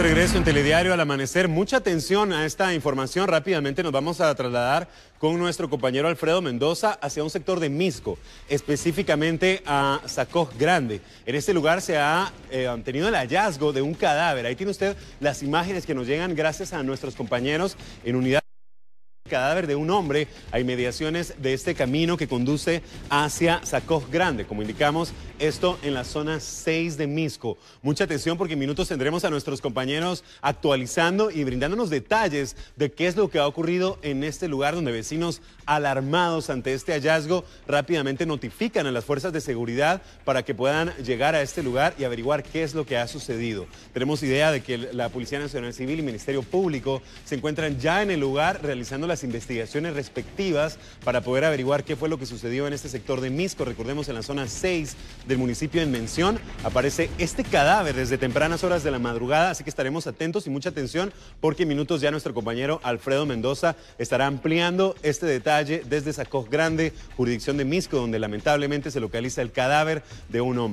regreso en Telediario al amanecer. Mucha atención a esta información. Rápidamente nos vamos a trasladar con nuestro compañero Alfredo Mendoza hacia un sector de Misco, específicamente a Sacoj Grande. En este lugar se ha eh, tenido el hallazgo de un cadáver. Ahí tiene usted las imágenes que nos llegan gracias a nuestros compañeros en unidad cadáver de un hombre a inmediaciones de este camino que conduce hacia Sacoz Grande. Como indicamos, esto en la zona 6 de Misco. Mucha atención porque en minutos tendremos a nuestros compañeros actualizando y brindándonos detalles de qué es lo que ha ocurrido en este lugar donde vecinos alarmados ante este hallazgo rápidamente notifican a las fuerzas de seguridad para que puedan llegar a este lugar y averiguar qué es lo que ha sucedido. Tenemos idea de que la Policía Nacional Civil y Ministerio Público se encuentran ya en el lugar realizando las investigaciones respectivas para poder averiguar qué fue lo que sucedió en este sector de Misco. Recordemos, en la zona 6 del municipio en mención aparece este cadáver desde tempranas horas de la madrugada, así que estaremos atentos y mucha atención porque en minutos ya nuestro compañero Alfredo Mendoza estará ampliando este detalle desde Sacoj Grande, jurisdicción de Misco, donde lamentablemente se localiza el cadáver de un hombre.